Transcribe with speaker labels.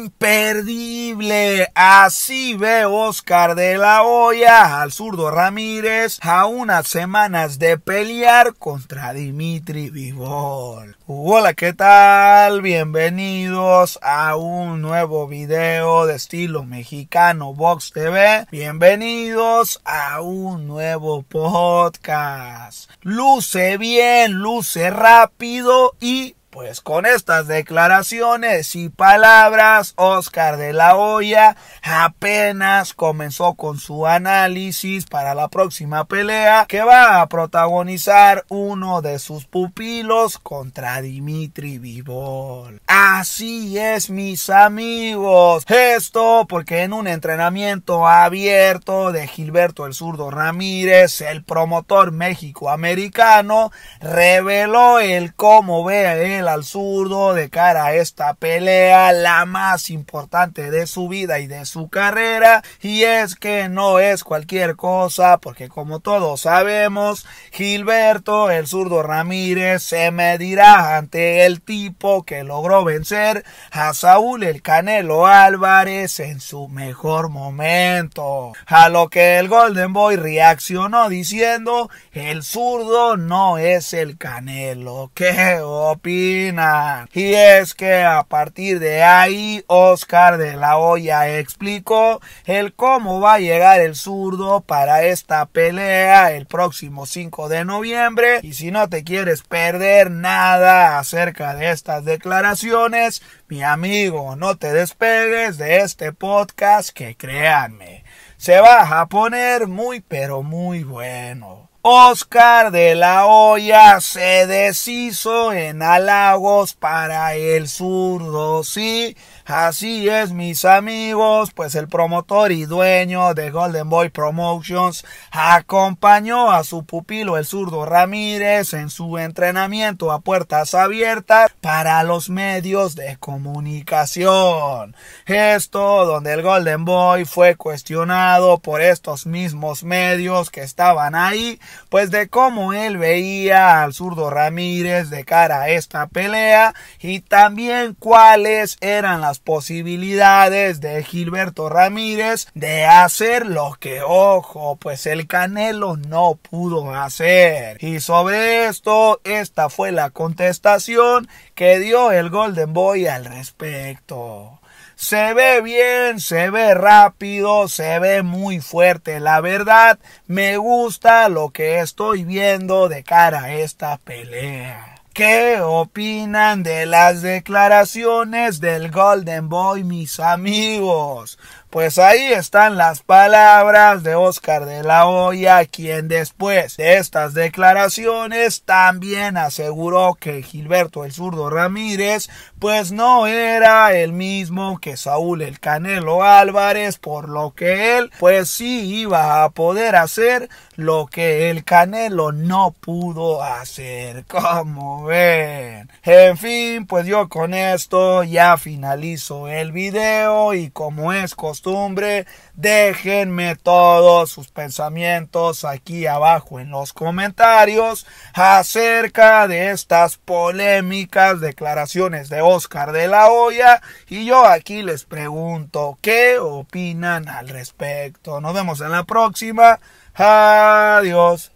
Speaker 1: imperdible. Así ve Oscar de la Hoya al zurdo Ramírez a unas semanas de pelear contra Dimitri Vivol. Hola, ¿qué tal? Bienvenidos a un nuevo video de estilo mexicano Box TV. Bienvenidos a un nuevo podcast. Luce bien, luce rápido y pues con estas declaraciones y palabras, Oscar de la Hoya apenas comenzó con su análisis para la próxima pelea que va a protagonizar uno de sus pupilos contra Dimitri Vivol. Así es, mis amigos. Esto porque en un entrenamiento abierto de Gilberto el Zurdo Ramírez, el promotor americano reveló el cómo ve él al zurdo de cara a esta pelea, la más importante de su vida y de su carrera. Y es que no es cualquier cosa, porque como todos sabemos, Gilberto el zurdo Ramírez se medirá ante el tipo que logró vencer a Saúl el Canelo Álvarez en su mejor momento. A lo que el Golden Boy reaccionó diciendo, el zurdo no es el Canelo. que opina? Y es que a partir de ahí, Oscar de la Hoya explicó el cómo va a llegar el zurdo para esta pelea el próximo 5 de noviembre. Y si no te quieres perder nada acerca de estas declaraciones, mi amigo, no te despegues de este podcast que créanme, se va a poner muy pero muy bueno. Oscar de la Hoya se deshizo en halagos para el zurdo. Sí, así es, mis amigos. Pues el promotor y dueño de Golden Boy Promotions acompañó a su pupilo, el zurdo Ramírez, en su entrenamiento a puertas abiertas para los medios de comunicación. Esto donde el Golden Boy fue cuestionado por estos mismos medios que estaban ahí pues de cómo él veía al zurdo Ramírez de cara a esta pelea y también cuáles eran las posibilidades de Gilberto Ramírez de hacer lo que, ojo, pues el Canelo no pudo hacer. Y sobre esto, esta fue la contestación que dio el Golden Boy al respecto. Se ve bien, se ve rápido, se ve muy fuerte. La verdad, me gusta lo que estoy viendo de cara a esta pelea. ¿Qué opinan de las declaraciones del Golden Boy, mis amigos? Pues ahí están las palabras de Oscar de la Hoya, quien después de estas declaraciones también aseguró que Gilberto el zurdo Ramírez pues no era el mismo que Saúl el Canelo Álvarez, por lo que él pues sí iba a poder hacer lo que el Canelo no pudo hacer, como ven. En fin, pues yo con esto ya finalizo el video y como es costumbre déjenme todos sus pensamientos aquí abajo en los comentarios acerca de estas polémicas declaraciones de Oscar de la Hoya. Y yo aquí les pregunto qué opinan al respecto. Nos vemos en la próxima. Adiós.